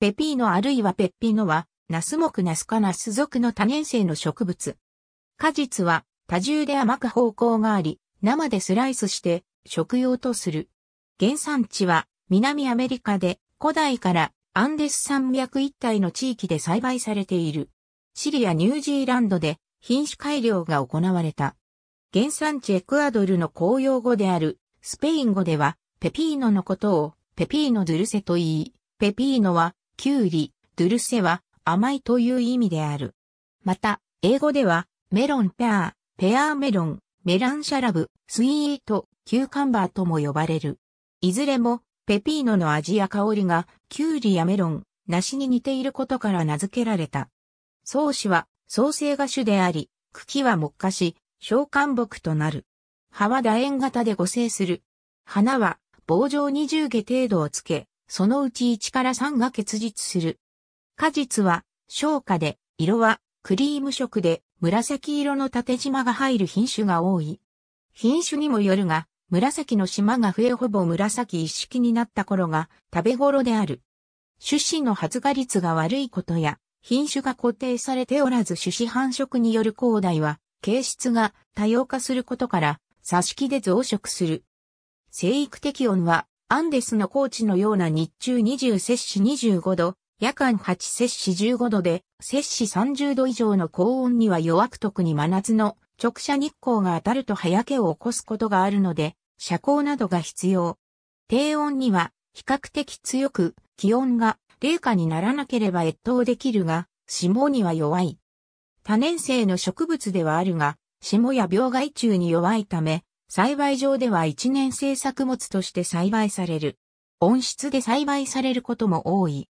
ペピーノあるいはペッピーノは、ナス目ナスカナス属の多年生の植物。果実は多重で甘く方向があり、生でスライスして食用とする。原産地は南アメリカで古代からアンデス山脈一帯の地域で栽培されている。シリアニュージーランドで品種改良が行われた。原産地エクアドルの公用語であるスペイン語ではペピーノのことをペピーノドゥルセと言い、ペピーノはキュウリ、ドゥルセは甘いという意味である。また、英語では、メロンペア、ペアメロン、メランシャラブ、スイート、キューカンバーとも呼ばれる。いずれも、ペピーノの味や香りが、キュウリやメロン、梨に似ていることから名付けられた。草子は、創生が種であり、茎は木化し、小喚木となる。葉は楕円型で五生する。花は棒状二重下程度をつけ、そのうち1から3が結実する。果実は、小果で、色は、クリーム色で、紫色の縦縞が入る品種が多い。品種にもよるが、紫の島が増えほぼ紫一色になった頃が食べ頃である。種子の発芽率が悪いことや、品種が固定されておらず種子繁殖による広大は、形質が多様化することから、挿し木で増殖する。生育適温はアンデスの高地のような日中20摂氏25度、夜間8摂氏15度で、摂氏30度以上の高温には弱く特に真夏の直射日光が当たると早けを起こすことがあるので、遮光などが必要。低温には比較的強く、気温が冷夏にならなければ越冬できるが、霜には弱い。多年生の植物ではあるが、霜や病害虫に弱いため、栽培場では一年生作物として栽培される。温室で栽培されることも多い。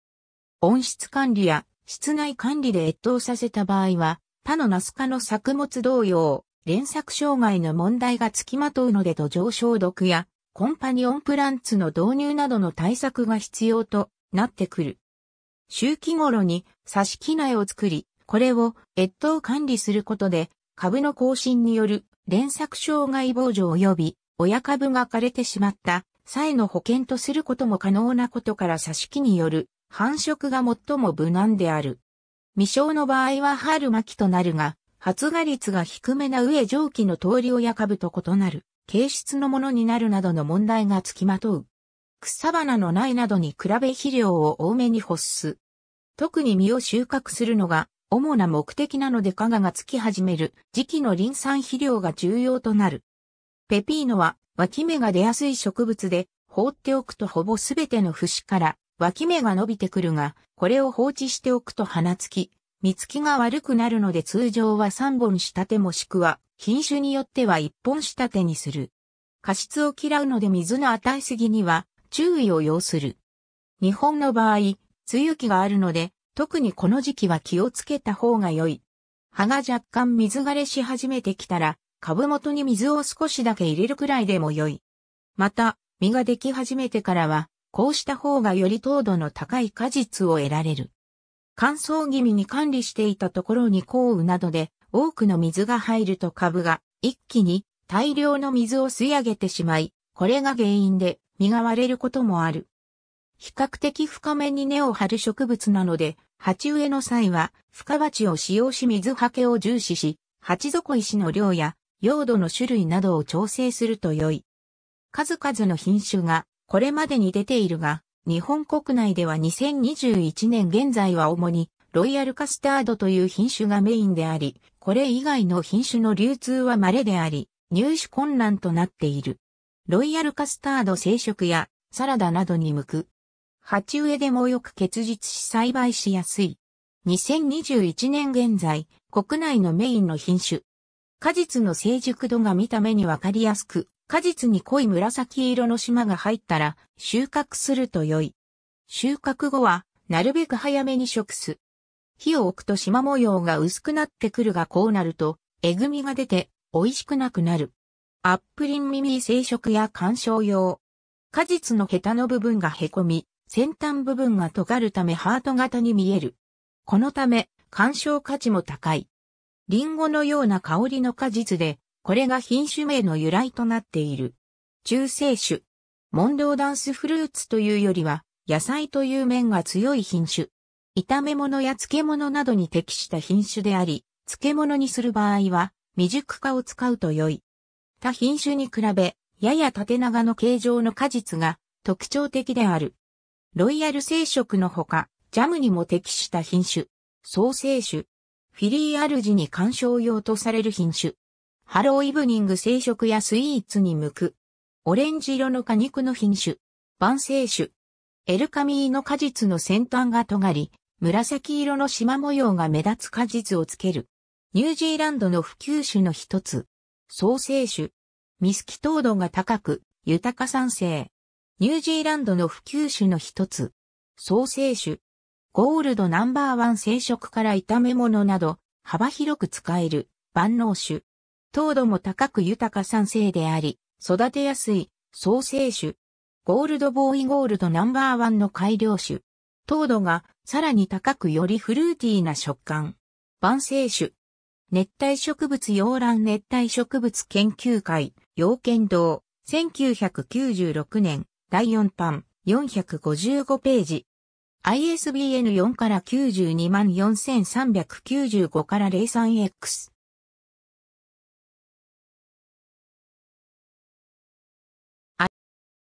温室管理や室内管理で越冬させた場合は、他のナス科の作物同様、連作障害の問題が付きまとうので土壌消毒やコンパニオンプランツの導入などの対策が必要となってくる。周期頃に挿し木苗を作り、これを越冬管理することで株の更新による連作障害防除及び親株が枯れてしまった際の保険とすることも可能なことから差し木による繁殖が最も無難である。未生の場合は春巻きとなるが、発芽率が低めな上蒸気の通り親株と異なる、形質のものになるなどの問題がつきまとう。草花の苗などに比べ肥料を多めに干す。特に実を収穫するのが主な目的なので加賀がつき始める時期のン産肥料が重要となる。ペピーノは脇芽が出やすい植物で放っておくとほぼすべての節から脇芽が伸びてくるが、これを放置しておくと花つき、実つきが悪くなるので通常は3本仕立てもしくは品種によっては1本仕立てにする。過失を嫌うので水の与えすぎには注意を要する。日本の場合、梅雨期があるので、特にこの時期は気をつけた方が良い。葉が若干水枯れし始めてきたら、株元に水を少しだけ入れるくらいでも良い。また、実ができ始めてからは、こうした方がより糖度の高い果実を得られる。乾燥気味に管理していたところに降雨などで多くの水が入ると株が一気に大量の水を吸い上げてしまい、これが原因で実が割れることもある。比較的深めに根を張る植物なので鉢植えの際は、深鉢を使用し水はけを重視し、鉢底石の量や、用土の種類などを調整すると良い。数々の品種が、これまでに出ているが、日本国内では2021年現在は主に、ロイヤルカスタードという品種がメインであり、これ以外の品種の流通は稀であり、入手困難となっている。ロイヤルカスタード生食やサラダなどに向く鉢植えでもよく結実し栽培しやすい。2021年現在、国内のメインの品種。果実の成熟度が見た目にわかりやすく、果実に濃い紫色の島が入ったら収穫すると良い。収穫後は、なるべく早めに食す。火を置くと島模様が薄くなってくるがこうなると、えぐみが出て美味しくなくなる。アップリンミミー生食や干賞用。果実のヘタの部分がへこみ、先端部分が尖るためハート型に見える。このため、干渉価値も高い。リンゴのような香りの果実で、これが品種名の由来となっている。中性種。モンローダンスフルーツというよりは、野菜という面が強い品種。炒め物や漬物などに適した品種であり、漬物にする場合は、未熟化を使うと良い。他品種に比べ、やや縦長の形状の果実が特徴的である。ロイヤル生食のほか、ジャムにも適した品種、創生種。フィリーアルジに干渉用とされる品種。ハローイブニング生食やスイーツに向く。オレンジ色の果肉の品種、万生種。エルカミーの果実の先端が尖り、紫色の縞模様が目立つ果実をつける。ニュージーランドの普及種の一つ。創生種。ミスキ糖度が高く、豊か酸性。ニュージーランドの普及種の一つ。創生種。ゴールドナンバーワン生食から炒め物など、幅広く使える万能種。糖度も高く豊か酸性であり、育てやすい創生種。ゴールドボーイゴールドナンバーワンの改良種。糖度がさらに高くよりフルーティーな食感。万生種。熱帯植物洋蘭熱帯植物研究会、洋剣堂、1996年。第4版、455ページ。ISBN4 から924395から 03X。